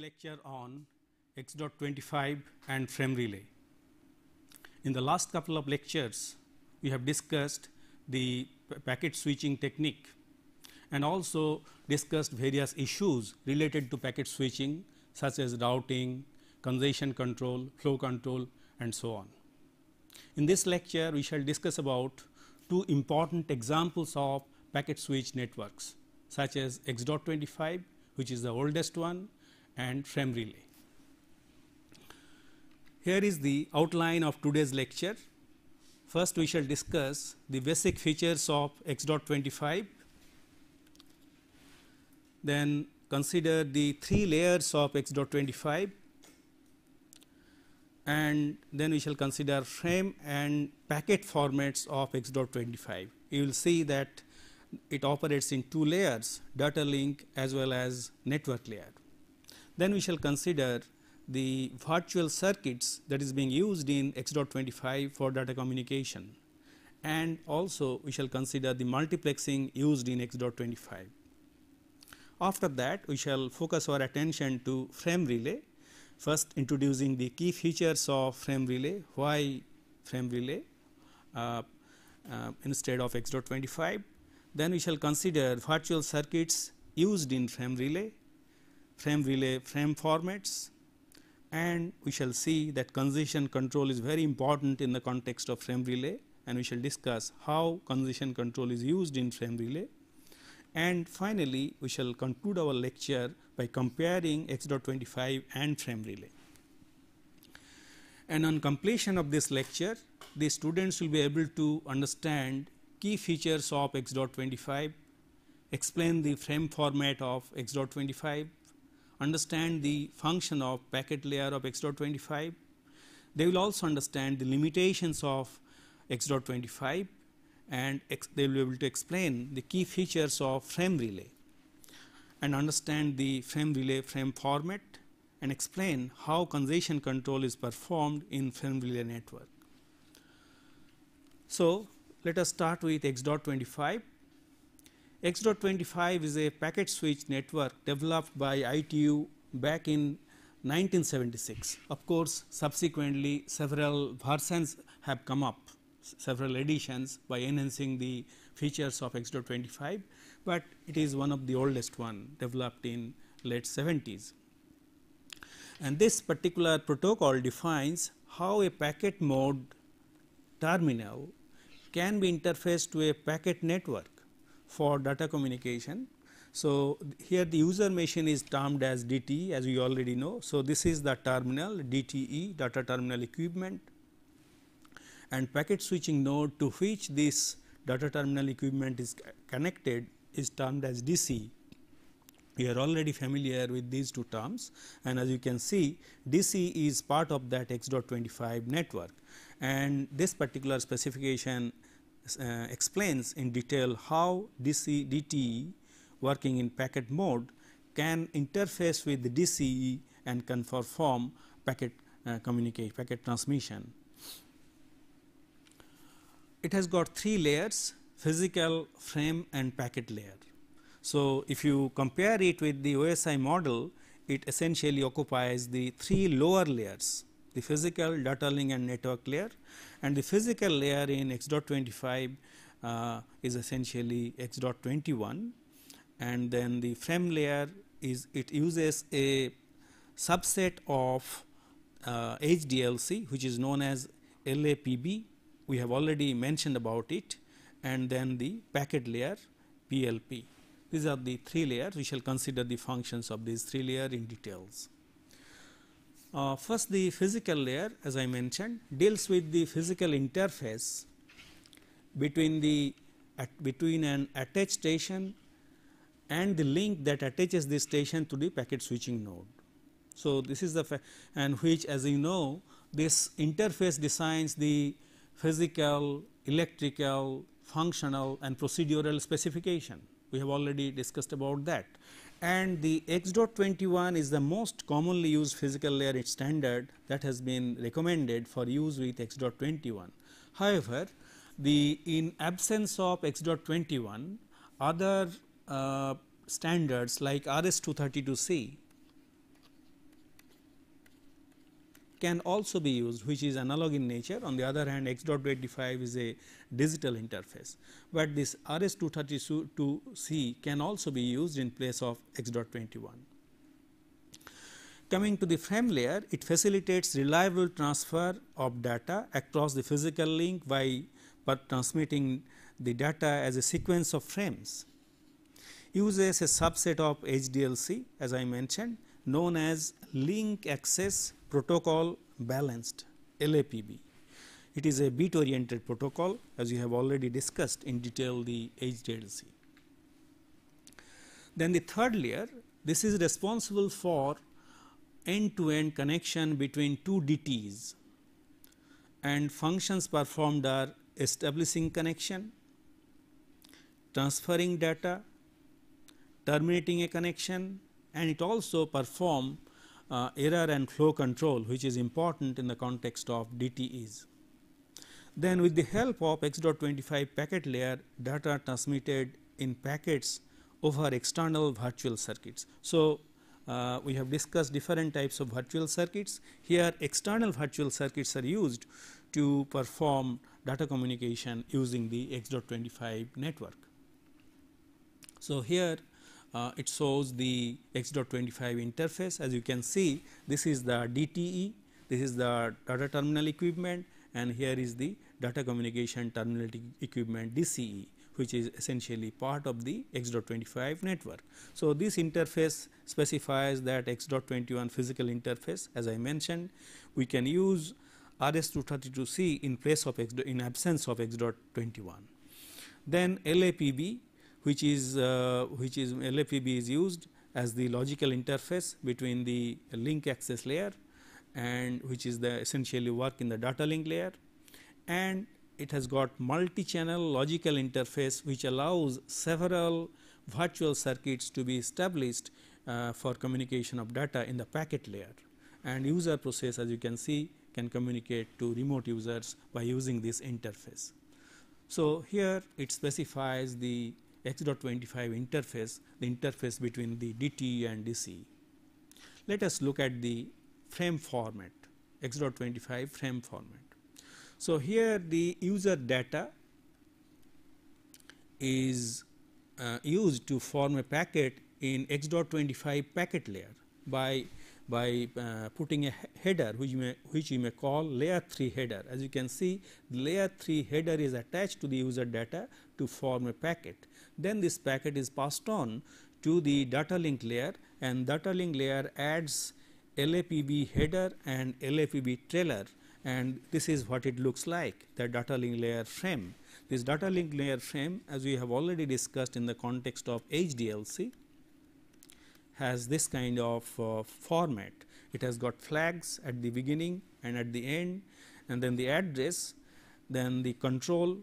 lecture on X.25 and frame relay. In the last couple of lectures, we have discussed the packet switching technique and also discussed various issues related to packet switching such as routing, congestion control, flow control and so on. In this lecture, we shall discuss about two important examples of packet switch networks such as X.25 which is the oldest one and frame relay. Here is the outline of today's lecture. First, we shall discuss the basic features of X.25, then consider the three layers of X.25 and then we shall consider frame and packet formats of X.25. You will see that it operates in two layers data link as well as network layer. Then we shall consider the virtual circuits that is being used in X.25 for data communication and also we shall consider the multiplexing used in X.25. After that we shall focus our attention to frame relay first introducing the key features of frame relay why frame relay uh, uh, instead of X.25 then we shall consider virtual circuits used in frame relay frame relay frame formats and we shall see that congestion control is very important in the context of frame relay and we shall discuss how congestion control is used in frame relay. And finally, we shall conclude our lecture by comparing X.25 and frame relay. And on completion of this lecture, the students will be able to understand key features of X.25, explain the frame format of X.25 understand the function of packet layer of x.25. They will also understand the limitations of x.25 and they will be able to explain the key features of frame relay and understand the frame relay frame format and explain how congestion control is performed in frame relay network. So, let us start with x.25 X.25 is a packet switch network developed by ITU back in 1976. Of course, subsequently several versions have come up, several editions by enhancing the features of X.25, but it is one of the oldest one developed in late 70s. And this particular protocol defines how a packet mode terminal can be interfaced to a packet network for data communication. So, here the user machine is termed as DTE as we already know. So, this is the terminal DTE data terminal equipment and packet switching node to which this data terminal equipment is connected is termed as DC. We are already familiar with these two terms and as you can see DC is part of that X.25 network and this particular specification uh, explains in detail how DC DTE working in packet mode can interface with DCE and can perform packet uh, communication packet transmission. It has got three layers physical frame and packet layer. So, if you compare it with the OSI model it essentially occupies the three lower layers the physical data link and network layer and the physical layer in x.25 uh, is essentially x.21 and then the frame layer is it uses a subset of uh, HDLC which is known as LAPB we have already mentioned about it and then the packet layer PLP. These are the three layers we shall consider the functions of these three layers in details. Uh, first the physical layer as I mentioned deals with the physical interface between the between an attached station and the link that attaches this station to the packet switching node. So, this is the and which as you know this interface designs the physical, electrical, functional and procedural specification. We have already discussed about that and the X.21 is the most commonly used physical layer standard that has been recommended for use with X.21. However, the in absence of X.21 other uh, standards like RS232C can also be used which is analog in nature on the other hand X.85 is a digital interface, but this RS-232C can also be used in place of X.21. Coming to the frame layer, it facilitates reliable transfer of data across the physical link by transmitting the data as a sequence of frames. Uses a subset of HDLC as I mentioned known as Link Access Protocol Balanced LAPB. It is a bit oriented protocol as you have already discussed in detail the HDLC. Then the third layer, this is responsible for end to end connection between two DTs and functions performed are establishing connection, transferring data, terminating a connection, and it also perform uh, error and flow control which is important in the context of DTEs. Then with the help of X.25 packet layer data are transmitted in packets over external virtual circuits. So, uh, we have discussed different types of virtual circuits. Here external virtual circuits are used to perform data communication using the X.25 network. So, here uh, it shows the X.25 interface as you can see this is the DTE, this is the data terminal equipment and here is the data communication terminal equipment DCE which is essentially part of the X.25 network. So, this interface specifies that X.21 physical interface as I mentioned we can use RS-232C in place of X in absence of X.21. Then LAPB which is uh, which is LFPB is used as the logical interface between the link access layer and which is the essentially work in the data link layer and it has got multi-channel logical interface which allows several virtual circuits to be established uh, for communication of data in the packet layer and user process as you can see can communicate to remote users by using this interface. So, here it specifies the x.25 interface, the interface between the DT and DC. Let us look at the frame format, x.25 frame format. So, here the user data is uh, used to form a packet in x.25 packet layer by by uh, putting a header which you may which you may call layer 3 header as you can see layer 3 header is attached to the user data to form a packet then this packet is passed on to the data link layer and data link layer adds LAPB header and LAPB trailer and this is what it looks like the data link layer frame. This data link layer frame as we have already discussed in the context of HDLC has this kind of uh, format. It has got flags at the beginning and at the end and then the address then the control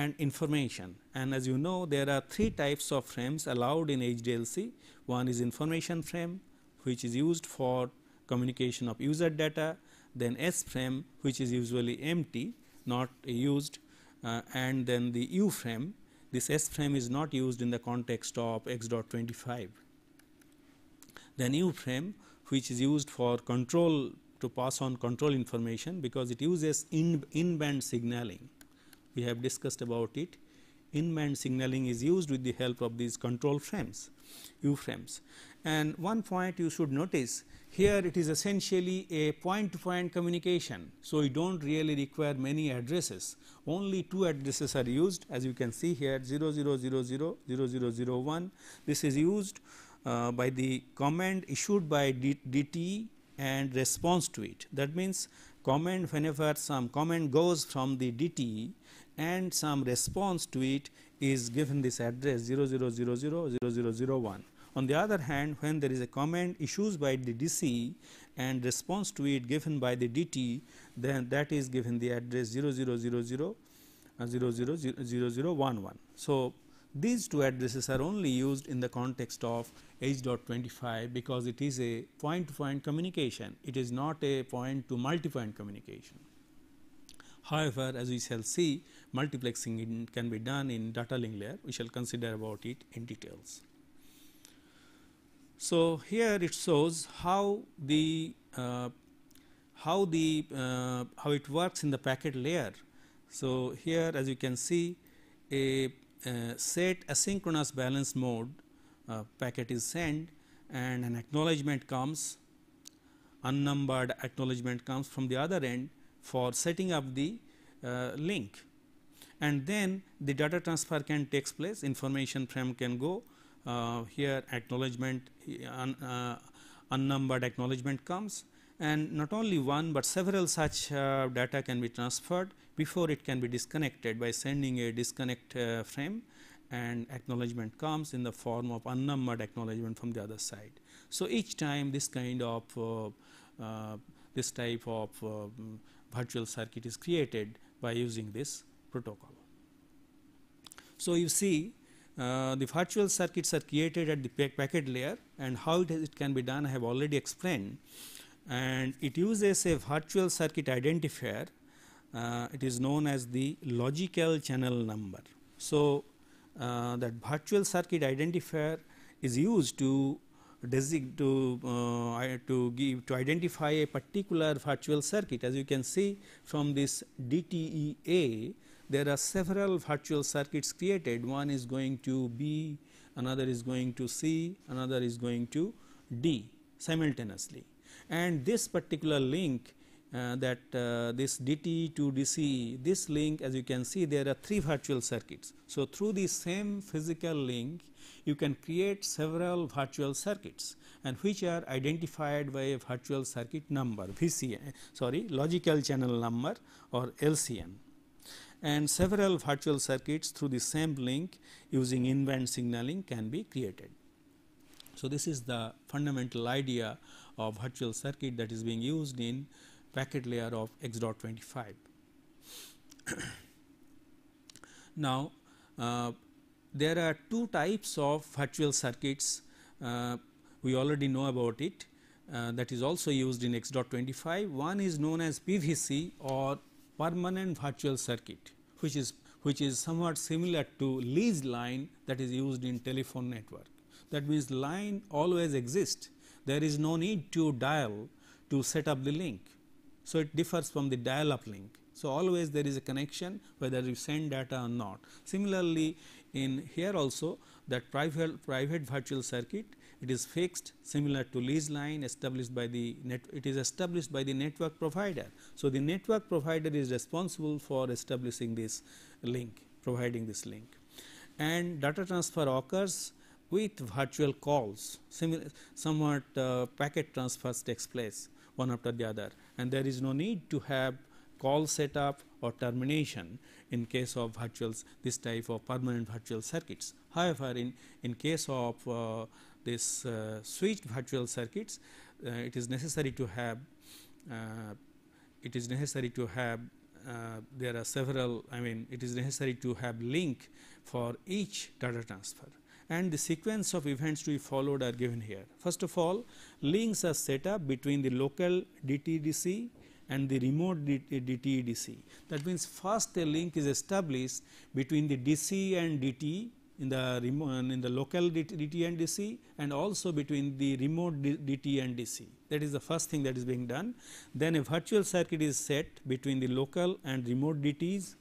and information. And as you know, there are three types of frames allowed in HDLC. One is information frame, which is used for communication of user data, then S frame, which is usually empty, not used, uh, and then the U frame. This S frame is not used in the context of X.25. Then U frame, which is used for control to pass on control information because it uses in, in band signaling we have discussed about it in-band signaling is used with the help of these control frames u frames and one point you should notice here it is essentially a point to point communication. So, you do not really require many addresses only two addresses are used as you can see here 0000 0001 this is used uh, by the command issued by DT and response to it that means command whenever some command goes from the DT and some response to it is given this address 00000001. On the other hand, when there is a command issued by the DC and response to it given by the DT, then that is given the address 0000000011. so, these two addresses are only used in the context of H.25 because it is a point to point communication, it is not a point to multi point communication. However, as we shall see multiplexing in, can be done in data link layer we shall consider about it in details. So, here it shows how the uh, how the uh, how it works in the packet layer. So, here as you can see a, a uh, set asynchronous balance mode uh, packet is sent and an acknowledgement comes unnumbered acknowledgement comes from the other end for setting up the uh, link and then the data transfer can takes place information frame can go uh, here acknowledgement un, uh, unnumbered acknowledgement comes and not only one but several such uh, data can be transferred before it can be disconnected by sending a disconnect uh, frame and acknowledgement comes in the form of unnumbered acknowledgement from the other side. So, each time this kind of uh, this type of um, virtual circuit is created by using this protocol. So, you see uh, the virtual circuits are created at the packet layer and how it, it can be done I have already explained and it uses a virtual circuit identifier uh, it is known as the logical channel number. So, uh, that virtual circuit identifier is used to to, uh, to, give, to identify a particular virtual circuit. As you can see from this DTEA, there are several virtual circuits created. One is going to B, another is going to C, another is going to D simultaneously. And this particular link uh, that uh, this DT to DC, this link as you can see there are three virtual circuits. So, through the same physical link you can create several virtual circuits and which are identified by a virtual circuit number VCN sorry logical channel number or LCN and several virtual circuits through the same link using invent signaling can be created. So, this is the fundamental idea of virtual circuit that is being used in packet layer of X.25. now, uh, there are two types of virtual circuits uh, we already know about it uh, that is also used in X.25. One is known as PVC or permanent virtual circuit which is which is somewhat similar to lease line that is used in telephone network. That means line always exists there is no need to dial to set up the link. So, it differs from the dial up link. So, always there is a connection whether you send data or not. Similarly, in here also that private, private virtual circuit it is fixed similar to lease line established by the net it is established by the network provider. So, the network provider is responsible for establishing this link providing this link and data transfer occurs with virtual calls similar somewhat uh, packet transfers takes place one after the other and there is no need to have call setup or termination in case of virtuals this type of permanent virtual circuits. However, in, in case of uh, this uh, switched virtual circuits uh, it is necessary to have uh, it is necessary to have uh, there are several I mean it is necessary to have link for each data transfer and the sequence of events to be followed are given here. First of all links are set up between the local DTDC and the remote DTE DC. That means, first a link is established between the DC and DTE in the remote in the local DT and DC and also between the remote DT and DC. That is the first thing that is being done. Then a virtual circuit is set between the local and remote DTs.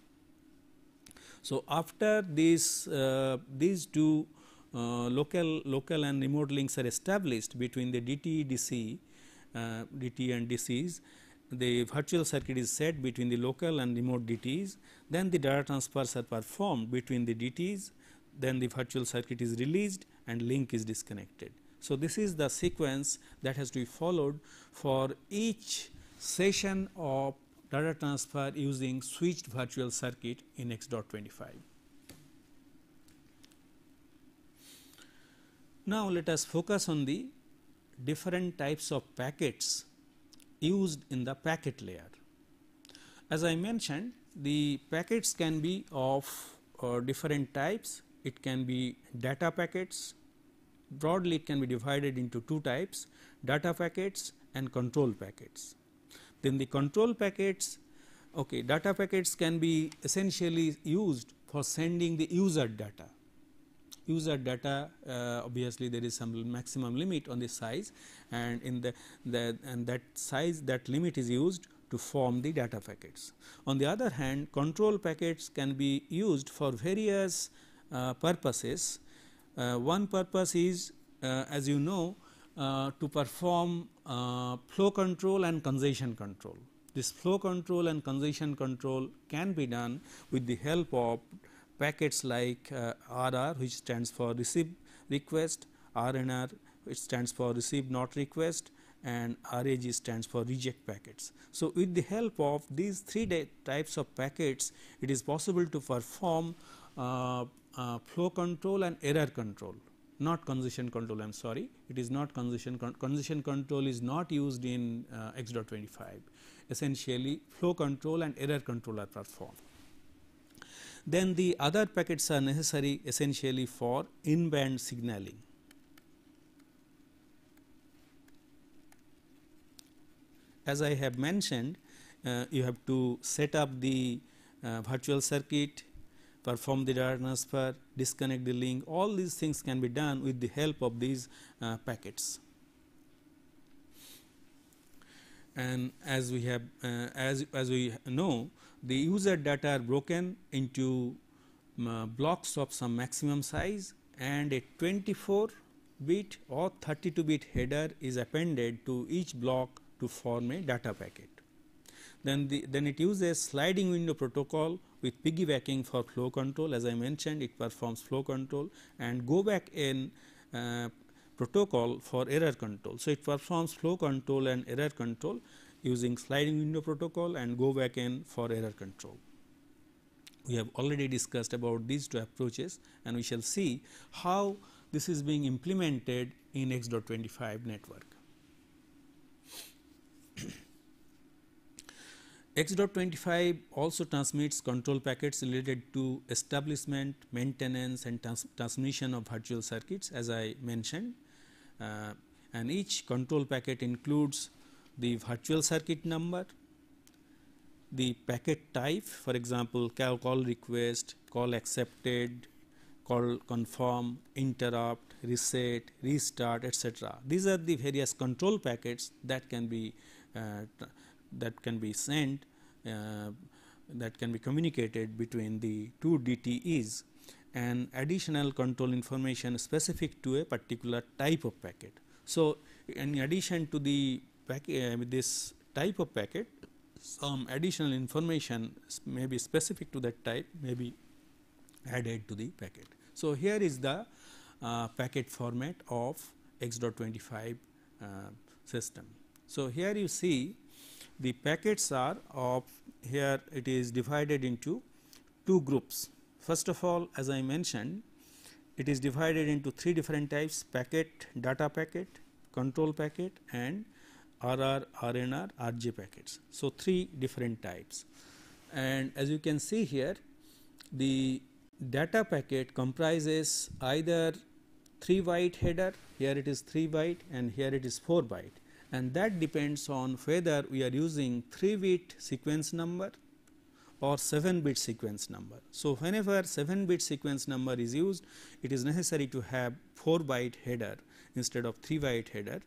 So, after these uh, these two uh, local local and remote links are established between the DT DC uh, DT and DCs the virtual circuit is set between the local and remote DTs, then the data transfers are performed between the DTs, then the virtual circuit is released and link is disconnected. So, this is the sequence that has to be followed for each session of data transfer using switched virtual circuit in X.25. Now, let us focus on the different types of packets used in the packet layer. As I mentioned the packets can be of uh, different types, it can be data packets, broadly it can be divided into two types data packets and control packets. Then the control packets okay data packets can be essentially used for sending the user data user data uh, obviously there is some maximum limit on the size and in the, the and that size that limit is used to form the data packets. On the other hand control packets can be used for various uh, purposes. Uh, one purpose is uh, as you know uh, to perform uh, flow control and congestion control. This flow control and congestion control can be done with the help of packets like RR uh, which stands for receive request, RNR which stands for receive not request and RAG stands for reject packets. So, with the help of these three types of packets it is possible to perform uh, uh, flow control and error control not congestion control I am sorry it is not congestion con congestion control is not used in uh, X.25 essentially flow control and error control are performed then the other packets are necessary essentially for in-band signaling. As I have mentioned, uh, you have to set up the uh, virtual circuit, perform the data transfer, disconnect the link, all these things can be done with the help of these uh, packets. And as we have, uh, as, as we know, the user data are broken into um, uh, blocks of some maximum size and a 24 bit or 32 bit header is appended to each block to form a data packet. Then, the, then it uses sliding window protocol with piggybacking for flow control as I mentioned it performs flow control and go back in uh, protocol for error control. So, it performs flow control and error control using sliding window protocol and go back in for error control. We have already discussed about these two approaches and we shall see how this is being implemented in X.25 network. X.25 also transmits control packets related to establishment, maintenance and trans transmission of virtual circuits as I mentioned uh, and each control packet includes the virtual circuit number, the packet type for example call request, call accepted, call confirm, interrupt, reset, restart etc. These are the various control packets that can be uh, that can be sent uh, that can be communicated between the two DTEs and additional control information specific to a particular type of packet. So, in addition to the packet, with uh, this type of packet some additional information may be specific to that type may be added to the packet. So, here is the uh, packet format of X.25 uh, system. So, here you see the packets are of here it is divided into two groups. First of all as I mentioned it is divided into three different types packet, data packet, control packet and RR, RNR, RJ packets. So, three different types and as you can see here the data packet comprises either 3 byte header here it is 3 byte and here it is 4 byte and that depends on whether we are using 3 bit sequence number or 7 bit sequence number. So, whenever 7 bit sequence number is used it is necessary to have 4 byte header instead of 3 byte header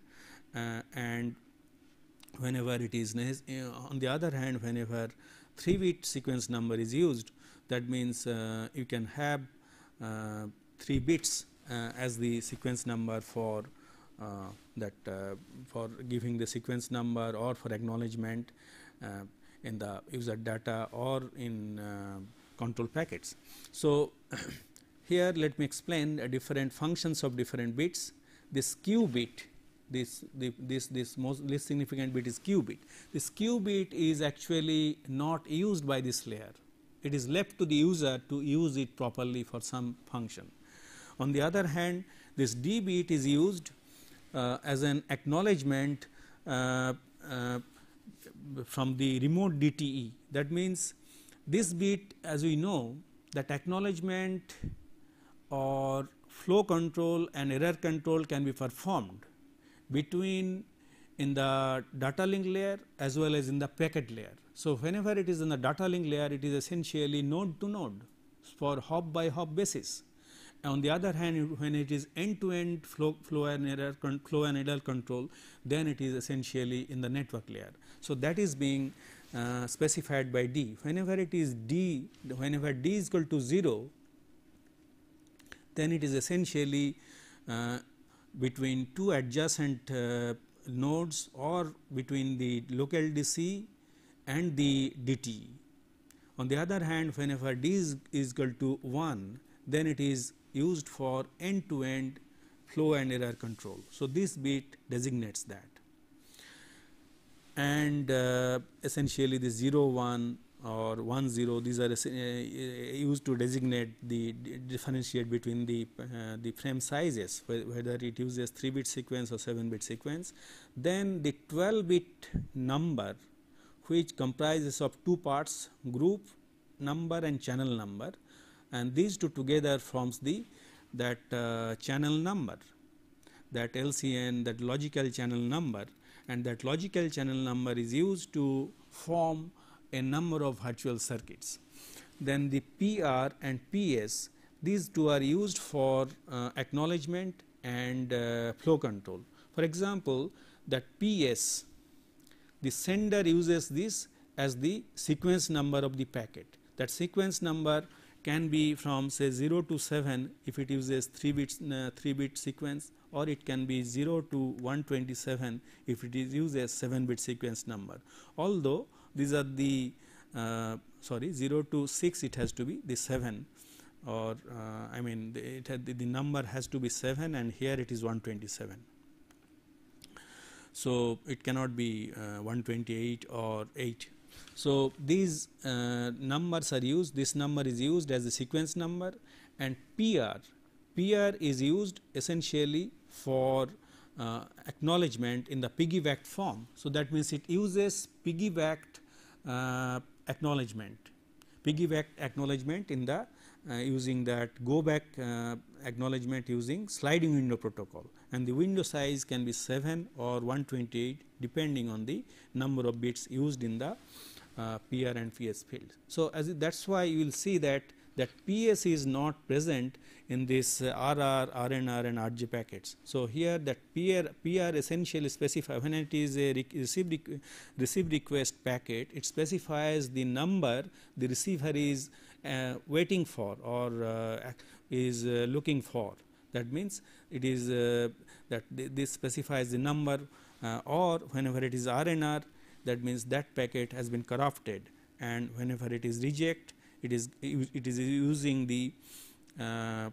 uh, and whenever it is eh, on the other hand whenever 3 bit sequence number is used that means uh, you can have uh, 3 bits uh, as the sequence number for uh, that uh, for giving the sequence number or for acknowledgement uh, in the user data or in control packets. So, here let me explain different functions of different bits this q bit this the, this this most least significant bit is q bit. This q bit is actually not used by this layer. It is left to the user to use it properly for some function. On the other hand, this d bit is used uh, as an acknowledgement uh, uh, from the remote DTE. That means this bit, as we know, that acknowledgement or flow control and error control can be performed between in the data link layer as well as in the packet layer. So, whenever it is in the data link layer it is essentially node to node for hop by hop basis. On the other hand when it is end to end flow, flow and error flow and error control then it is essentially in the network layer. So, that is being uh, specified by D. Whenever it is D whenever D is equal to 0 then it is essentially uh, between two adjacent uh, nodes or between the local DC and the DT. On the other hand, whenever D is, is equal to 1, then it is used for end to end flow and error control. So, this bit designates that and uh, essentially the 0 1 or 1 0 these are eh, eh, used to designate the differentiate between the uh, the frame sizes whether it uses 3 bit sequence or 7 bit sequence then the 12 bit number which comprises of two parts group number and channel number and these two together forms the that uh, channel number that LCN that logical channel number and that logical channel number is used to form a number of virtual circuits. Then the PR and PS, these two are used for uh, acknowledgement and uh, flow control. For example, that PS, the sender uses this as the sequence number of the packet. That sequence number can be from say 0 to 7 if it uses 3 bit uh, 3 bit sequence or it can be 0 to 127 if it is uses 7 bit sequence number although these are the uh, sorry 0 to 6 it has to be the 7 or uh, I mean the, the, the, number has to be 7 and here it is 127. So, it cannot be uh, 128 or 8. So, these uh, numbers are used this number is used as the sequence number and PR, PR is used essentially for uh, acknowledgement in the piggyback form. So, that means it uses piggyback uh, acknowledgement piggyback acknowledgement in the uh, using that go back uh, acknowledgement using sliding window protocol and the window size can be 7 or 128 depending on the number of bits used in the uh, PR and PS field. So, as that is why you will see that that PS is not present in this RR, uh, RNR and RG packets. So, here that PR, PR essentially specifies when it is a rec receive, requ receive request packet it specifies the number the receiver is uh, waiting for or uh, is uh, looking for. That means, it is uh, that th this specifies the number uh, or whenever it is RNR that means that packet has been corrupted and whenever it is reject it is it is using the uh,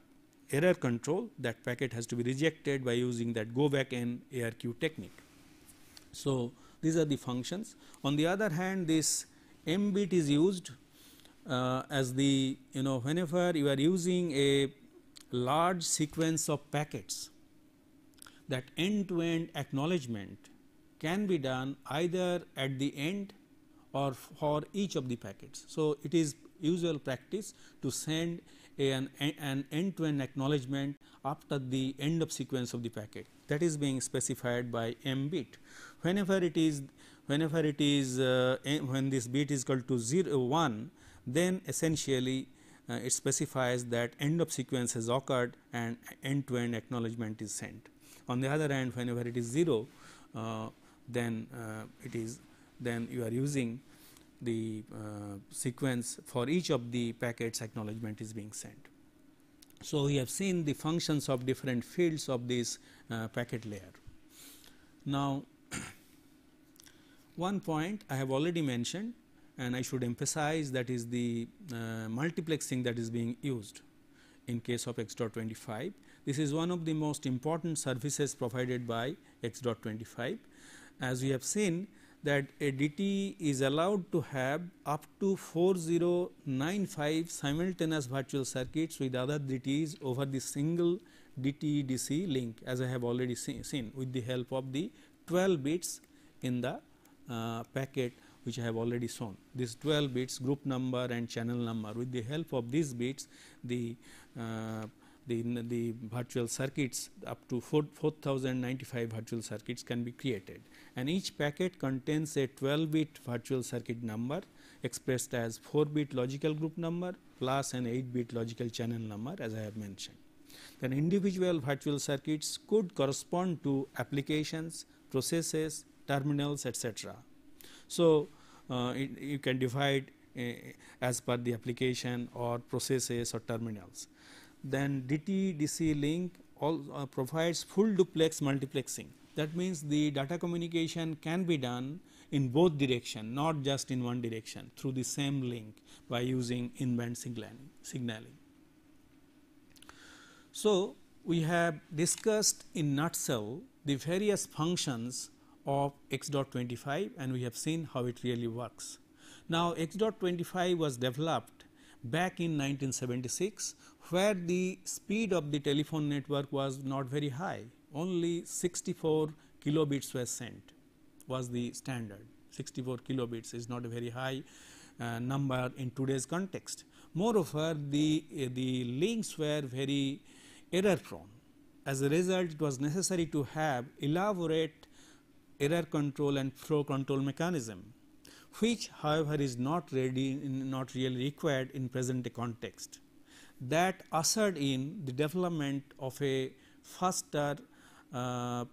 error control that packet has to be rejected by using that go back and ARQ technique. So, these are the functions on the other hand this bit is used uh, as the you know whenever you are using a large sequence of packets that end to end acknowledgement can be done either at the end or for each of the packets. So, it is usual practice to send an, an end to end acknowledgement after the end of sequence of the packet that is being specified by m bit. Whenever it is whenever it is uh, when this bit is equal to 0 1 then essentially uh, it specifies that end of sequence has occurred and end to end acknowledgement is sent. On the other hand whenever it is 0 uh, then uh, it is then you are using the uh, sequence for each of the packets acknowledgement is being sent. So, we have seen the functions of different fields of this uh, packet layer. Now, one point I have already mentioned and I should emphasize that is the uh, multiplexing that is being used in case of X.25. This is one of the most important services provided by X.25. As we have seen that a DT is allowed to have up to 4095 simultaneous virtual circuits with other DTs over the single DTDC DC link as I have already see, seen with the help of the 12 bits in the uh, packet which I have already shown. This 12 bits group number and channel number with the help of these bits the uh, the, the virtual circuits up to 4, 4095 virtual circuits can be created and each packet contains a 12 bit virtual circuit number expressed as 4 bit logical group number plus an 8 bit logical channel number as I have mentioned. Then individual virtual circuits could correspond to applications, processes, terminals etc. So, uh, it, you can divide uh, as per the application or processes or terminals then DTDC link all uh, provides full duplex multiplexing. That means the data communication can be done in both direction, not just in one direction through the same link by using in-band signaling, So, we have discussed in nutshell the various functions of X.25 and we have seen how it really works. Now, X.25 was developed back in 1976 where the speed of the telephone network was not very high only 64 kilobits were sent was the standard 64 kilobits is not a very high uh, number in today's context moreover the uh, the links were very error prone as a result it was necessary to have elaborate error control and flow control mechanism which however is not ready not really required in present context that ushered in the development of a faster uh,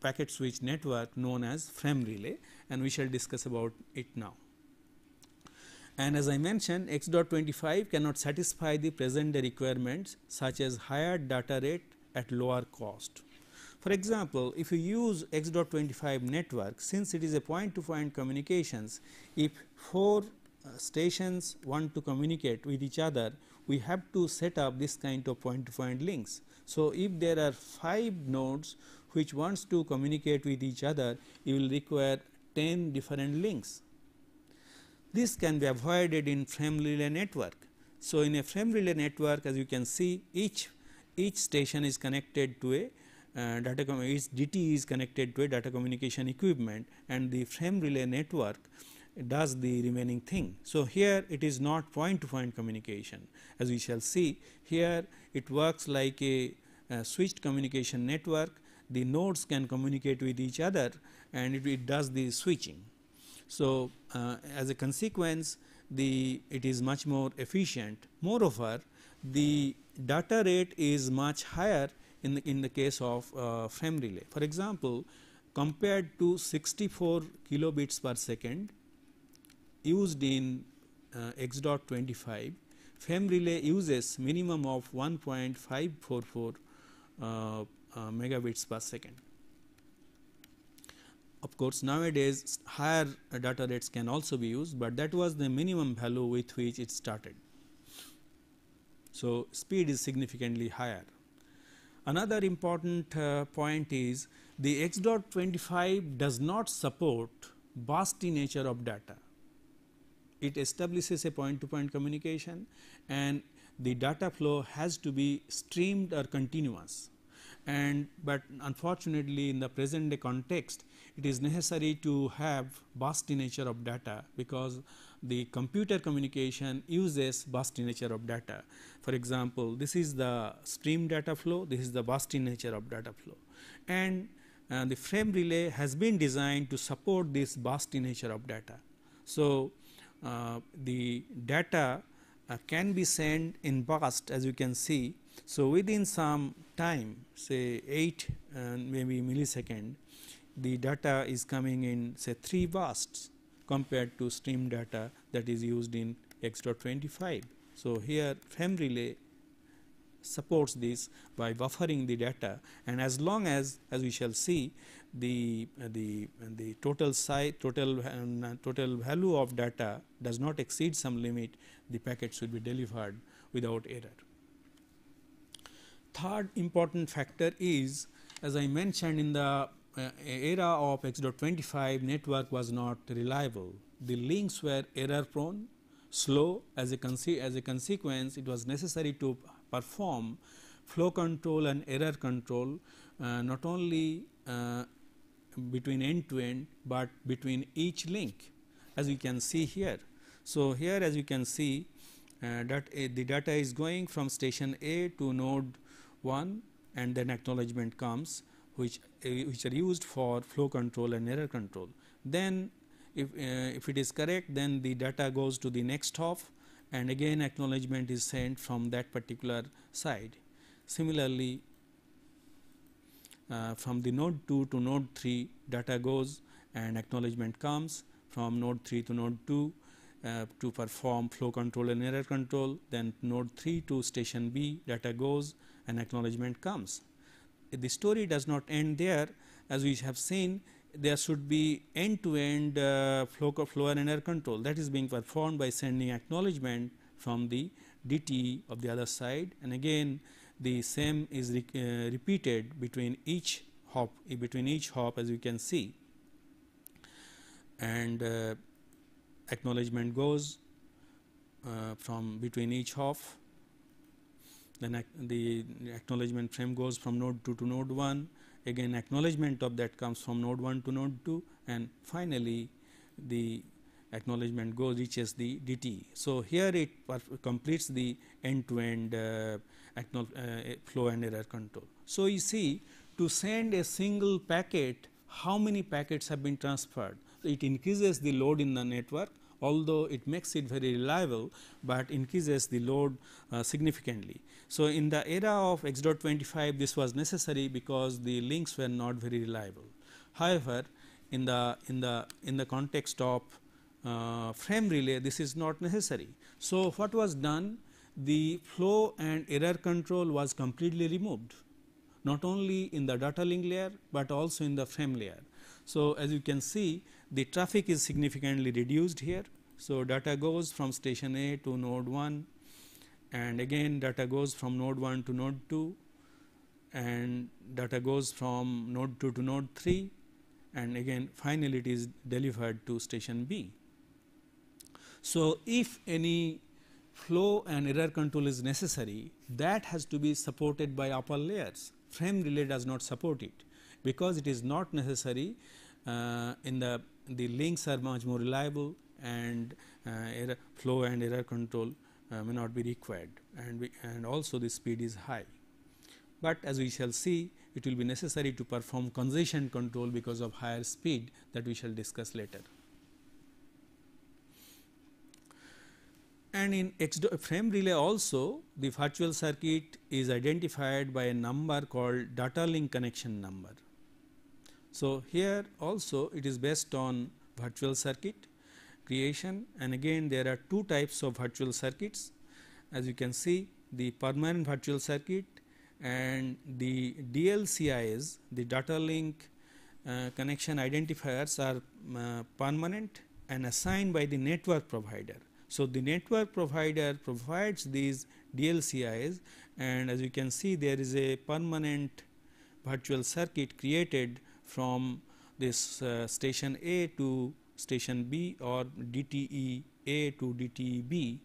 packet switch network known as frame relay and we shall discuss about it now. And as I mentioned X.25 cannot satisfy the present requirements such as higher data rate at lower cost. For example, if you use X.25 network, since it is a point to point communications, if four uh, stations want to communicate with each other, we have to set up this kind of point to point links. So, if there are 5 nodes which wants to communicate with each other, you will require 10 different links. This can be avoided in frame relay network. So, in a frame relay network as you can see each each station is connected to a uh, DT is connected to a data communication equipment and the frame relay network does the remaining thing. So, here it is not point to point communication as we shall see here it works like a, a switched communication network the nodes can communicate with each other and it, it does the switching. So, uh, as a consequence the it is much more efficient moreover the data rate is much higher in the, in the case of uh, frame relay. For example, compared to 64 kilobits per second used in uh, X.25, frame relay uses minimum of 1.544 uh, uh, megabits per second. Of course, nowadays higher data rates can also be used, but that was the minimum value with which it started. So, speed is significantly higher. Another important uh, point is the X.25 does not support bursty nature of data. It establishes a point to point communication and the data flow has to be streamed or continuous and but unfortunately in the present day context it is necessary to have bursty nature of data because the computer communication uses vast nature of data. For example, this is the stream data flow, this is the vast nature of data flow. And uh, the frame relay has been designed to support this vast nature of data. So, uh, the data uh, can be sent in burst as you can see. So, within some time say 8 uh, maybe millisecond the data is coming in say 3 bursts compared to stream data that is used in X.25. So here FEM relay supports this by buffering the data and as long as as we shall see the uh, the uh, the total size total um, uh, total value of data does not exceed some limit the packet should be delivered without error third important factor is as i mentioned in the uh, era of X.25 network was not reliable. The links were error prone, slow as a, as a consequence it was necessary to perform flow control and error control uh, not only uh, between end to end, but between each link as you can see here. So, here as you can see uh, that uh, the data is going from station A to node 1 and then acknowledgement comes which, uh, which are used for flow control and error control. Then if, eh, if it is correct then the data goes to the next hop and again acknowledgement is sent from that particular side. Similarly, uh, from the node 2 to node 3 data goes and acknowledgement comes from node 3 to node 2 uh, to perform flow control and error control then node 3 to station B data goes and acknowledgement comes the story does not end there as we have seen there should be end-to-end uh, flow, flow and error control that is being performed by sending acknowledgement from the DT of the other side and again the same is re uh, repeated between each hop between each hop as you can see and uh, acknowledgement goes uh, from between each hop then the acknowledgement frame goes from node 2 to node 1 again acknowledgement of that comes from node 1 to node 2 and finally the acknowledgement goes reaches the DT. So, here it completes the end to end uh, uh, flow and error control. So, you see to send a single packet how many packets have been transferred. it increases the load in the network although it makes it very reliable, but increases the load uh, significantly. So, in the era of X.25 this was necessary because the links were not very reliable. However, in the in the in the context of uh, frame relay this is not necessary. So, what was done the flow and error control was completely removed not only in the data link layer, but also in the frame layer. So, as you can see the traffic is significantly reduced here. So, data goes from station A to node 1 and again data goes from node 1 to node 2 and data goes from node 2 to node 3 and again finally it is delivered to station B. So, if any flow and error control is necessary that has to be supported by upper layers frame relay does not support it because it is not necessary uh, in the the links are much more reliable and uh, error flow and error control uh, may not be required and we, and also the speed is high. But as we shall see it will be necessary to perform congestion control because of higher speed that we shall discuss later. And in frame relay also the virtual circuit is identified by a number called data link connection number so, here also it is based on virtual circuit creation and again there are two types of virtual circuits. As you can see the permanent virtual circuit and the DLCIs the data link uh, connection identifiers are uh, permanent and assigned by the network provider. So, the network provider provides these DLCIs and as you can see there is a permanent virtual circuit created from this uh, station A to station B or DTE A to DTE B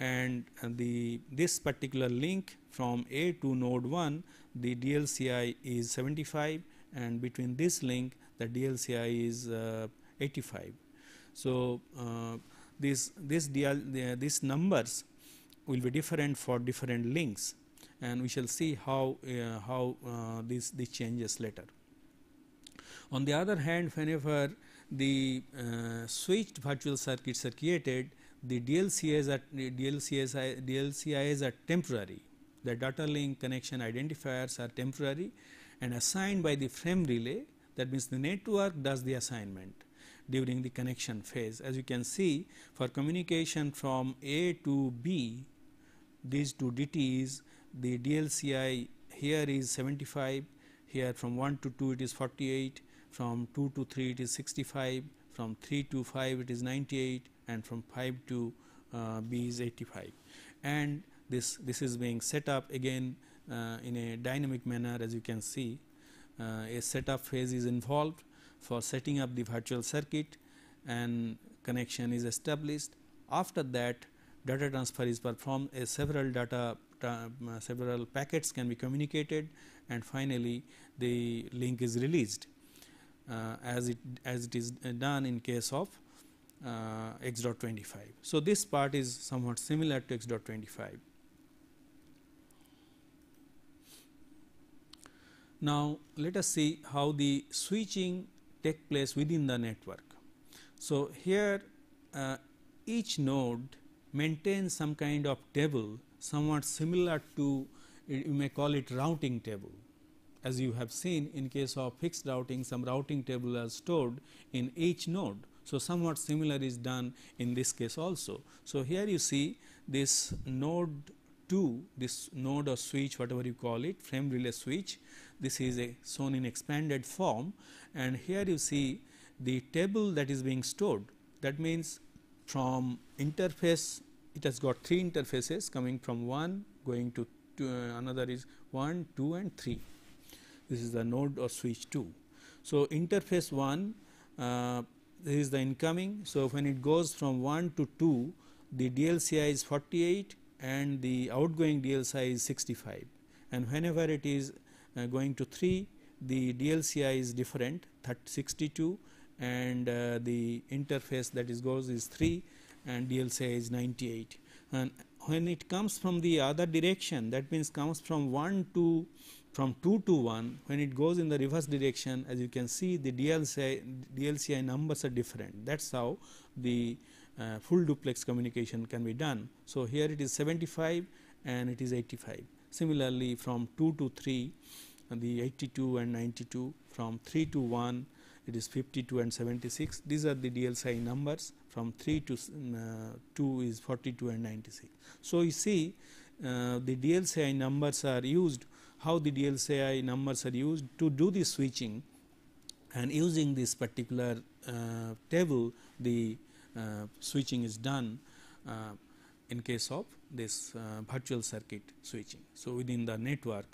and the this particular link from A to node 1 the DLCI is 75 and between this link the DLCI is uh, 85. So, uh, this this DL, uh, these numbers will be different for different links and we shall see how uh, how uh, this, this changes later. On the other hand, whenever the uh, switched virtual circuits are created, the DLCIs are, DLCIs, DLCIs are temporary. The data link connection identifiers are temporary and assigned by the frame relay that means the network does the assignment during the connection phase. As you can see for communication from A to B these two DTs the DLCI here is 75 here from 1 to 2 it is 48 from 2 to 3 it is 65, from 3 to 5 it is 98 and from 5 to uh, B is 85. And this, this is being set up again uh, in a dynamic manner as you can see. Uh, a setup phase is involved for setting up the virtual circuit and connection is established. After that data transfer is performed A several data uh, several packets can be communicated and finally the link is released. Uh, as it as it is done in case of uh, x dot 25. So, this part is somewhat similar to x dot 25. Now, let us see how the switching take place within the network. So, here uh, each node maintains some kind of table somewhat similar to you may call it routing table. As you have seen in case of fixed routing, some routing table are stored in each node. So, somewhat similar is done in this case also. So, here you see this node 2, this node or switch whatever you call it frame relay switch, this is a shown in expanded form and here you see the table that is being stored. That means, from interface it has got 3 interfaces coming from 1 going to, uh, another is 1, 2 and 3 this is the node or switch 2. So, interface 1 uh, this is the incoming. So, when it goes from 1 to 2 the DLCI is 48 and the outgoing DLCI is 65 and whenever it is uh, going to 3 the DLCI is different 62 and uh, the interface that is goes is 3 and DLCI is 98 and when it comes from the other direction that means comes from 1 to from 2 to 1 when it goes in the reverse direction as you can see the DLCI, DLCI numbers are different that is how the uh, full duplex communication can be done. So, here it is 75 and it is 85 similarly from 2 to 3 the 82 and 92 from 3 to 1 it is 52 and 76 these are the DLCI numbers from 3 to uh, 2 is 42 and 96. So, you see uh, the DLCI numbers are used how the DLCI numbers are used to do the switching and using this particular uh, table the uh, switching is done uh, in case of this uh, virtual circuit switching. So, within the network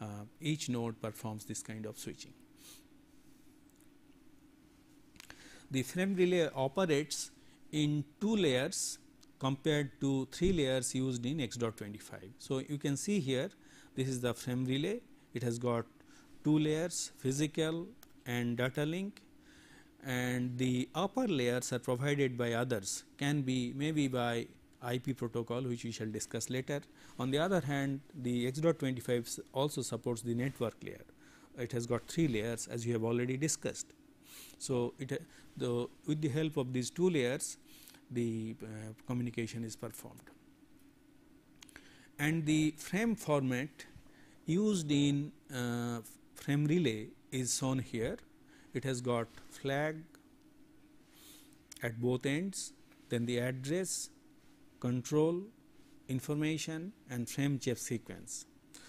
uh, each node performs this kind of switching. The frame relay operates in two layers compared to three layers used in X.25. So, you can see here this is the frame relay. It has got two layers physical and data link and the upper layers are provided by others can be maybe by IP protocol which we shall discuss later. On the other hand the X.25 also supports the network layer. It has got three layers as we have already discussed. So, it, the, with the help of these two layers the uh, communication is performed and the frame format used in uh, frame relay is shown here. It has got flag at both ends, then the address, control, information and frame chip sequence.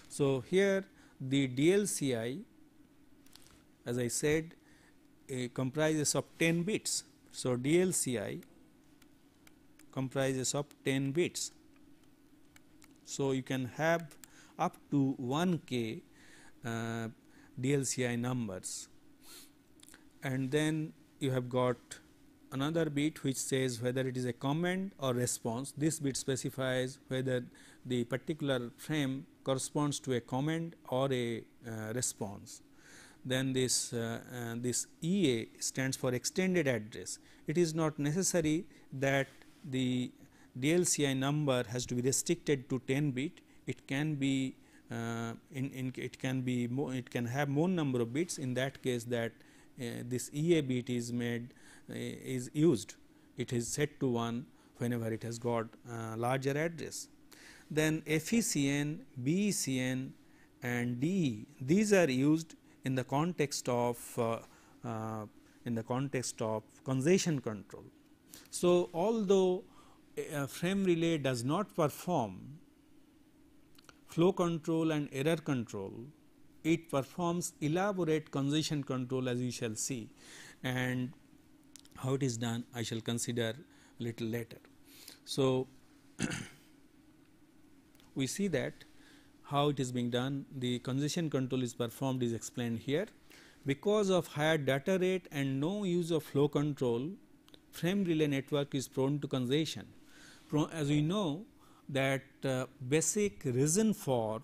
So, here the DLCI as I said eh, comprises of 10 bits. So, DLCI comprises of 10 bits so, you can have up to 1 k uh, DLCI numbers and then you have got another bit which says whether it is a comment or response. This bit specifies whether the particular frame corresponds to a comment or a uh, response. Then this, uh, uh, this EA stands for extended address. It is not necessary that the DLCI number has to be restricted to 10 bit it can be uh, in, in it can be more it can have more number of bits in that case that uh, this EA bit is made uh, is used it is set to 1 whenever it has got uh, larger address. Then FECN, BECN and DE these are used in the context of uh, uh, in the context of congestion control. So, although a frame relay does not perform flow control and error control, it performs elaborate congestion control as you shall see and how it is done I shall consider little later. So, we see that how it is being done the congestion control is performed is explained here. Because of higher data rate and no use of flow control frame relay network is prone to congestion as we know that uh, basic reason for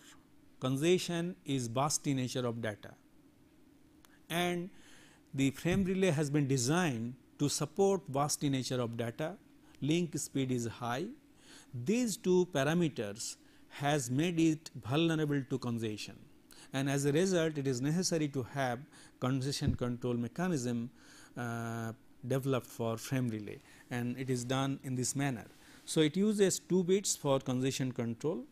congestion is vasty nature of data and the frame relay has been designed to support vasty nature of data link speed is high these two parameters has made it vulnerable to congestion and as a result it is necessary to have congestion control mechanism uh, developed for frame relay and it is done in this manner so, it uses two bits for congestion control.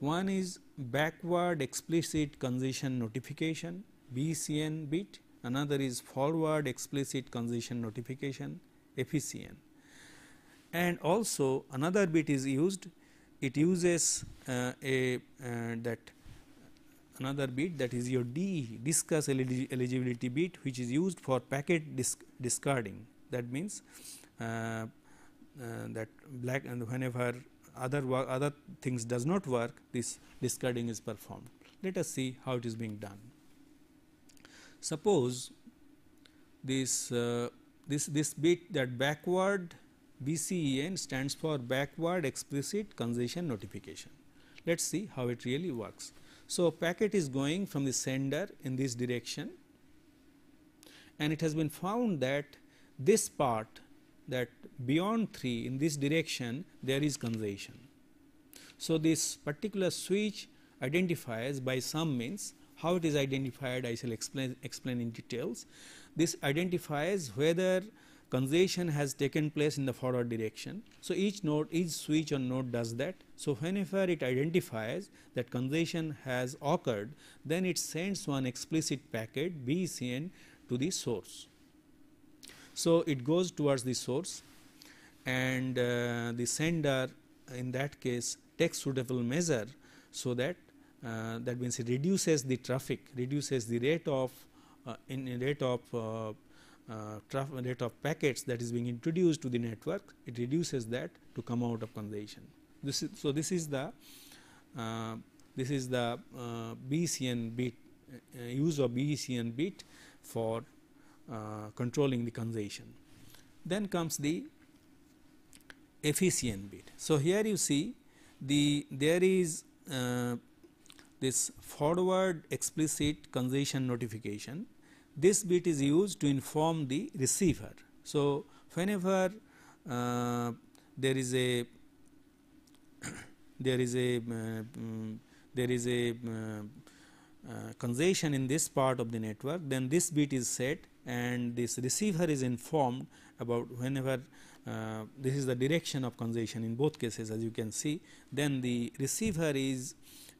One is backward explicit congestion notification BCN bit, another is forward explicit congestion notification FECN. And also another bit is used, it uses uh, a uh, that another bit that is your DE discuss eligibility bit which is used for packet disc discarding that means uh, uh, that black and whenever other other things does not work this discarding is performed. Let us see how it is being done. Suppose this uh, this this bit that backward BCEN stands for backward explicit congestion notification. Let us see how it really works. So, packet is going from the sender in this direction and it has been found that this part that beyond 3 in this direction there is congestion. So, this particular switch identifies by some means how it is identified I shall explain, explain in details. This identifies whether congestion has taken place in the forward direction. So, each node each switch or node does that. So, whenever it identifies that congestion has occurred then it sends one explicit packet BCN to the source. So, it goes towards the source and uh, the sender in that case takes suitable measure so that uh, that means it reduces the traffic reduces the rate of uh, in, in rate of uh, uh, rate of packets that is being introduced to the network it reduces that to come out of congestion this is so this is the uh, this is the BCN bit use of BCN bit for uh, controlling the congestion, Then comes the efficient bit. So, here you see the there is uh, this forward explicit congestion notification. This bit is used to inform the receiver. So, whenever uh, there is a there is a uh, mm, there is a uh, uh, conservation in this part of the network then this bit is set and this receiver is informed about whenever uh, this is the direction of congestion in both cases as you can see then the receiver is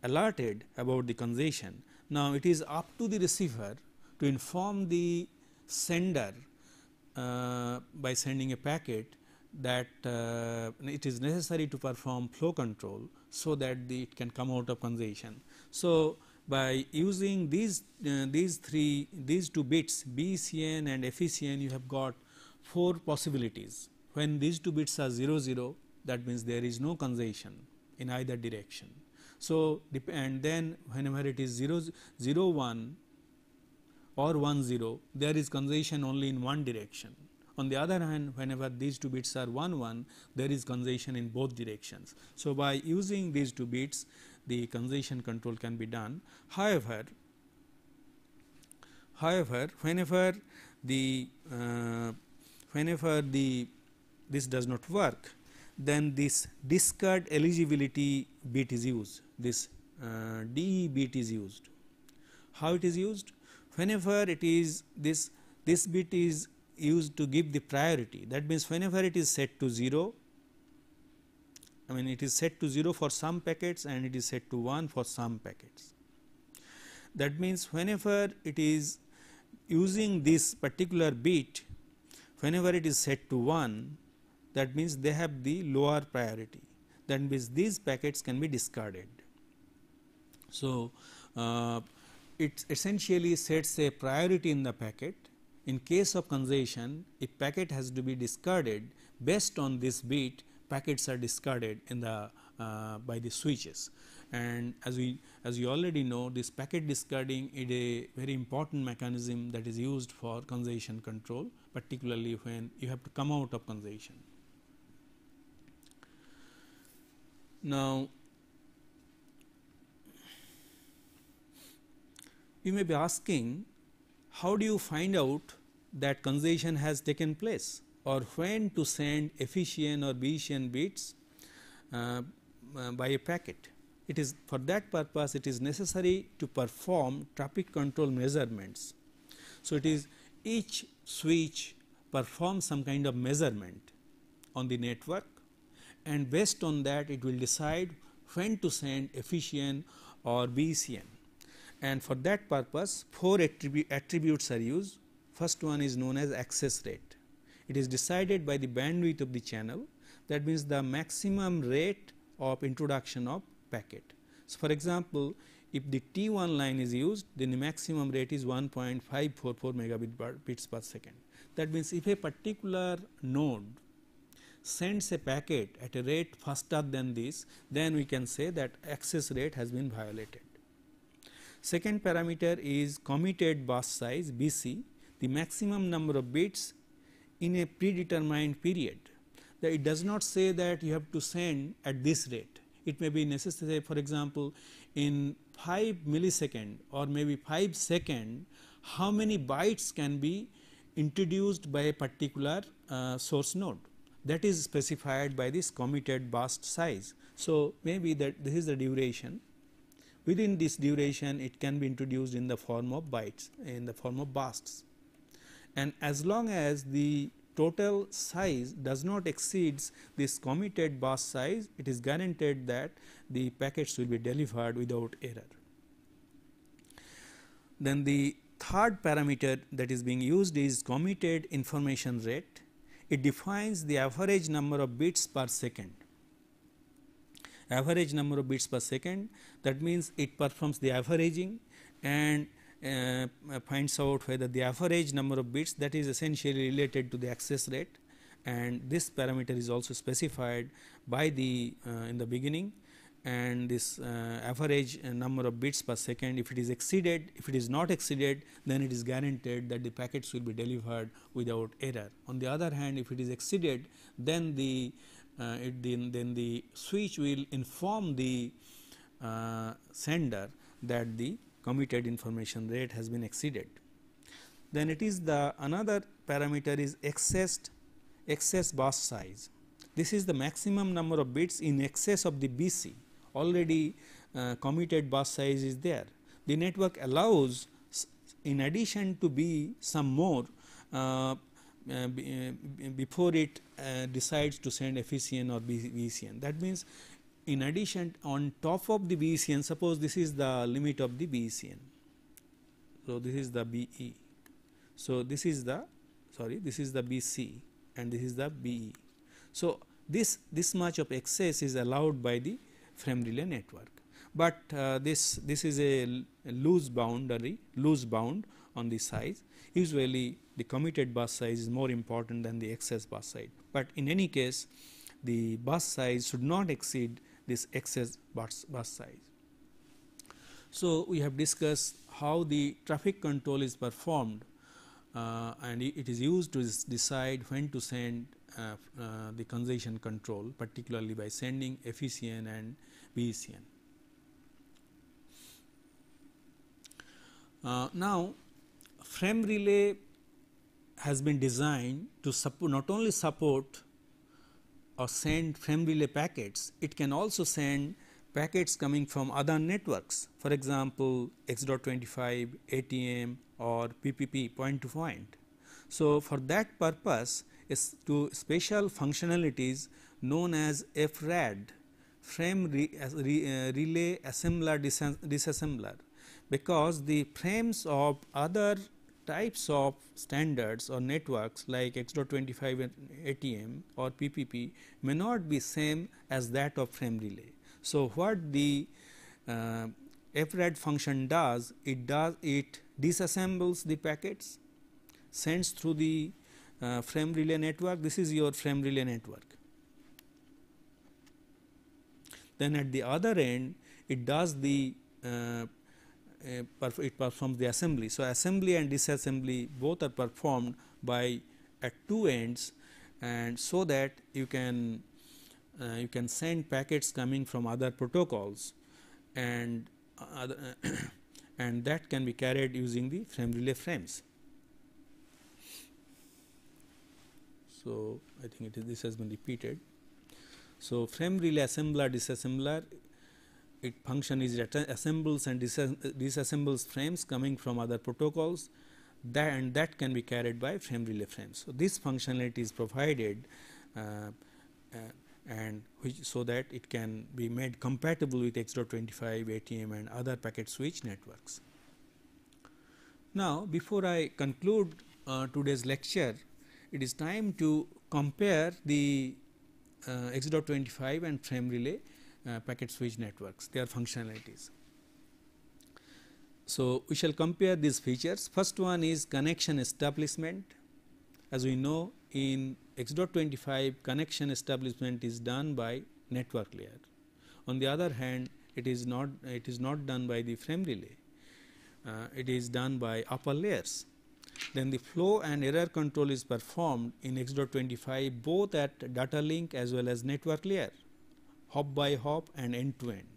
alerted about the congestion. Now, it is up to the receiver to inform the sender uh, by sending a packet that uh, it is necessary to perform flow control so that the, it can come out of congestion. So, by using these uh, these three these two bits BCN and FECN you have got four possibilities when these two bits are 0 0 that means there is no congestion in either direction so and then whenever it is 0 0 1 or 1 0 there is congestion only in one direction on the other hand whenever these two bits are 1 1 there is congestion in both directions so by using these two bits the congestion control can be done. However, however whenever the uh, whenever the this does not work then this discard eligibility bit is used this uh, DE bit is used. How it is used? Whenever it is this this bit is used to give the priority that means whenever it is set to 0 I mean it is set to 0 for some packets and it is set to 1 for some packets. That means whenever it is using this particular bit, whenever it is set to 1 that means they have the lower priority that means these packets can be discarded. So, uh, it essentially sets a priority in the packet. In case of congestion, if packet has to be discarded based on this bit, packets are discarded in the uh, by the switches and as we as you already know this packet discarding is a very important mechanism that is used for congestion control particularly when you have to come out of congestion. Now you may be asking how do you find out that congestion has taken place or when to send efficient or Bayesian bits uh, uh, by a packet. It is for that purpose it is necessary to perform traffic control measurements. So, it is each switch performs some kind of measurement on the network and based on that it will decide when to send efficient or BCN. And for that purpose four attribu attributes are used. First one is known as access rate. It is decided by the bandwidth of the channel that means the maximum rate of introduction of packet. So, for example, if the T1 line is used then the maximum rate is 1.544 megabit per bits per second. That means, if a particular node sends a packet at a rate faster than this then we can say that access rate has been violated. Second parameter is committed bus size BC the maximum number of bits in a predetermined period. That it does not say that you have to send at this rate. It may be necessary, for example, in 5 millisecond or maybe 5 second, how many bytes can be introduced by a particular uh, source node that is specified by this committed burst size. So, maybe that this is the duration within this duration it can be introduced in the form of bytes in the form of bursts and as long as the total size does not exceeds this committed bus size, it is guaranteed that the packets will be delivered without error. Then the third parameter that is being used is committed information rate. It defines the average number of bits per second. Average number of bits per second that means it performs the averaging and uh, finds out whether the average number of bits that is essentially related to the access rate and this parameter is also specified by the uh, in the beginning and this uh, average uh, number of bits per second if it is exceeded if it is not exceeded then it is guaranteed that the packets will be delivered without error on the other hand if it is exceeded then the uh, it then, then the switch will inform the uh, sender that the committed information rate has been exceeded. Then it is the another parameter is excess excess bus size. This is the maximum number of bits in excess of the BC already uh, committed bus size is there. The network allows in addition to be some more uh, uh, uh before it uh, decides to send FECN or BCN. That means in addition on top of the BCN, suppose this is the limit of the BCN. So, this is the BE. So, this is the sorry this is the BC and this is the BE. So, this this much of excess is allowed by the frame relay network, but uh, this this is a loose boundary loose bound on the size usually the committed bus size is more important than the excess bus size, but in any case the bus size should not exceed this excess bus, bus size. So, we have discussed how the traffic control is performed uh, and it is used to decide when to send uh, uh, the congestion control particularly by sending FECN and BECN. Uh, now, frame relay has been designed to support not only support or send frame relay packets, it can also send packets coming from other networks, for example, X.25, ATM or PPP point to point. So, for that purpose is to special functionalities known as FRAD frame re, re, uh, relay assembler disassembler because the frames of other types of standards or networks like X.25 ATM or PPP may not be same as that of frame relay. So, what the uh, FRAD function does, it does it disassembles the packets, sends through the uh, frame relay network, this is your frame relay network. Then at the other end, it does the uh, it performs the assembly. So, assembly and disassembly both are performed by at two ends and so that you can uh, you can send packets coming from other protocols and uh, other and that can be carried using the frame relay frames. So, I think it is this has been repeated. So, frame relay assembler disassembler it function is it assembles and disassembles frames coming from other protocols that and that can be carried by frame relay frames. So, this functionality is provided uh, uh, and so that it can be made compatible with X.25, ATM and other packet switch networks. Now, before I conclude uh, today's lecture, it is time to compare the uh, X.25 and frame relay uh, packet switch networks, their functionalities. So, we shall compare these features. First one is connection establishment. As we know in X.25 connection establishment is done by network layer. On the other hand, it is not it is not done by the frame relay. Uh, it is done by upper layers. Then the flow and error control is performed in X.25 both at data link as well as network layer hop by hop and end to end.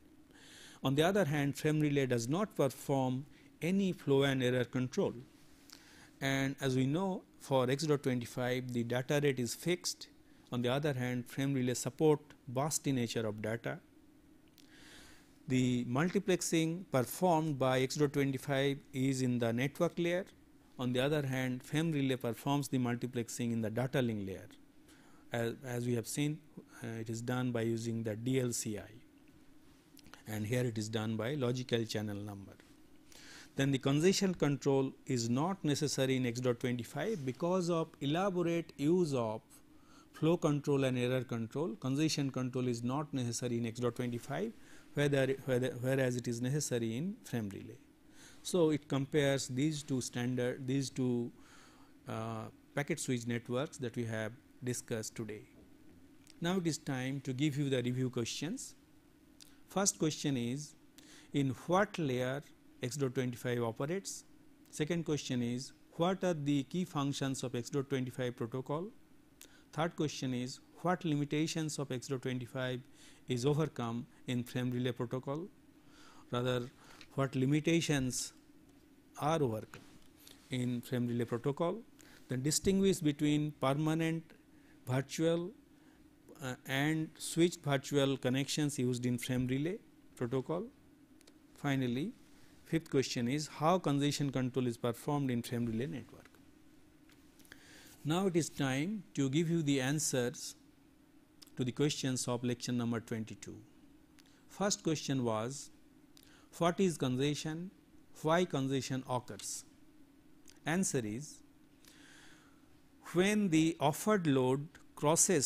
On the other hand, frame relay does not perform any flow and error control. And as we know, for X.25, the data rate is fixed. On the other hand, frame relay support vast nature of data. The multiplexing performed by X.25 is in the network layer. On the other hand, frame relay performs the multiplexing in the data link layer as, as we have seen uh, it is done by using the DLCI and here it is done by logical channel number. Then the congestion control is not necessary in X.25 because of elaborate use of flow control and error control. Congestion control is not necessary in X.25 whether, whether, whereas it is necessary in frame relay. So, it compares these two standard these two uh, packet switch networks that we have discussed today. Now it is time to give you the review questions. First question is in what layer X.25 operates? Second question is what are the key functions of X.25 protocol? Third question is what limitations of X.25 is overcome in frame relay protocol? Rather what limitations are overcome in frame relay protocol? Then distinguish between permanent virtual uh, and switched virtual connections used in frame relay protocol. Finally, fifth question is how congestion control is performed in frame relay network. Now it is time to give you the answers to the questions of lecture number 22. First question was what is congestion, why congestion occurs? Answer is when the offered load crosses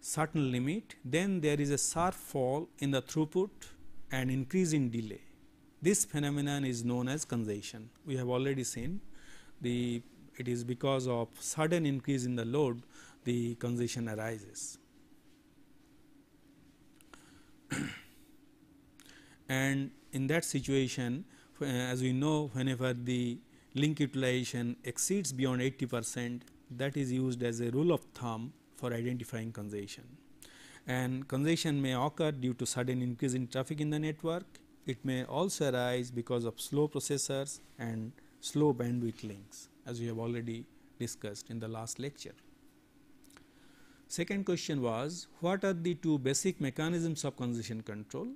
certain limit then there is a sharp fall in the throughput and increase in delay. This phenomenon is known as congestion. We have already seen the it is because of sudden increase in the load the congestion arises. and in that situation as we know whenever the link utilization exceeds beyond 80 percent that is used as a rule of thumb for identifying congestion. And congestion may occur due to sudden increase in traffic in the network. It may also arise because of slow processors and slow bandwidth links as we have already discussed in the last lecture. Second question was what are the two basic mechanisms of congestion control?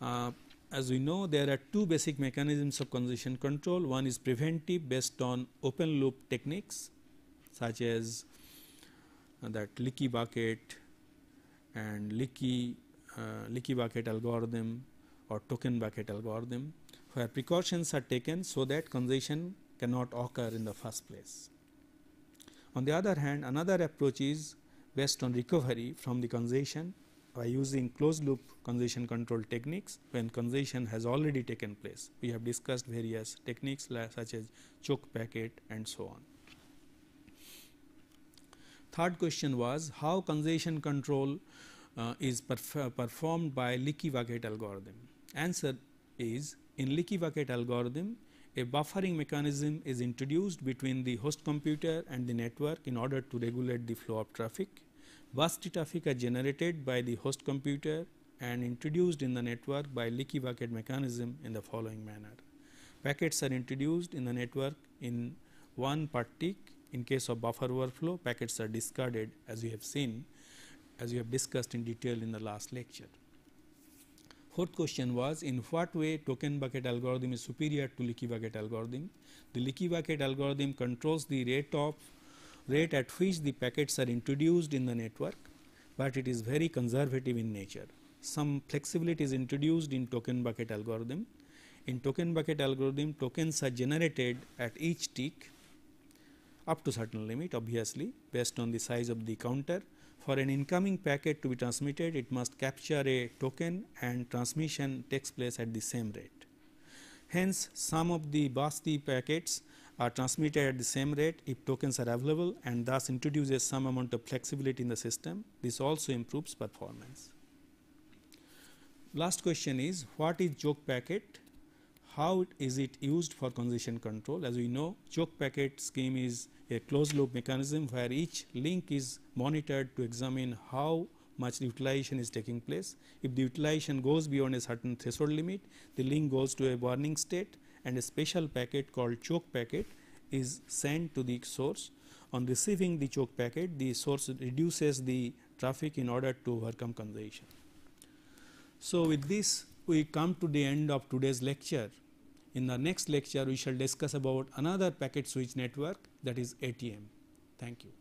Uh, as we know there are two basic mechanisms of congestion control one is preventive based on open loop techniques such as uh, that leaky bucket and leaky uh, leaky bucket algorithm or token bucket algorithm where precautions are taken so that congestion cannot occur in the first place. On the other hand another approach is based on recovery from the congestion by using closed loop congestion control techniques when congestion has already taken place. We have discussed various techniques such as choke packet and so on. Third question was how congestion control uh, is perf uh, performed by leaky bucket algorithm. Answer is in leaky bucket algorithm a buffering mechanism is introduced between the host computer and the network in order to regulate the flow of traffic. Bursty traffic are generated by the host computer and introduced in the network by leaky bucket mechanism in the following manner. Packets are introduced in the network in one partic in case of buffer overflow, packets are discarded as you have seen, as you have discussed in detail in the last lecture. Fourth question was in what way token bucket algorithm is superior to leaky bucket algorithm? The leaky bucket algorithm controls the rate of rate at which the packets are introduced in the network, but it is very conservative in nature. Some flexibility is introduced in token bucket algorithm. In token bucket algorithm, tokens are generated at each tick up to certain limit obviously based on the size of the counter. For an incoming packet to be transmitted it must capture a token and transmission takes place at the same rate. Hence some of the BASTI packets are transmitted at the same rate if tokens are available and thus introduces some amount of flexibility in the system. This also improves performance. Last question is what is joke packet how is it used for congestion control as we know choke packet scheme is a closed loop mechanism where each link is monitored to examine how much utilization is taking place. If the utilization goes beyond a certain threshold limit, the link goes to a warning state and a special packet called choke packet is sent to the source. On receiving the choke packet, the source reduces the traffic in order to overcome congestion. So, with this we come to the end of today's lecture in the next lecture, we shall discuss about another packet switch network that is ATM. Thank you.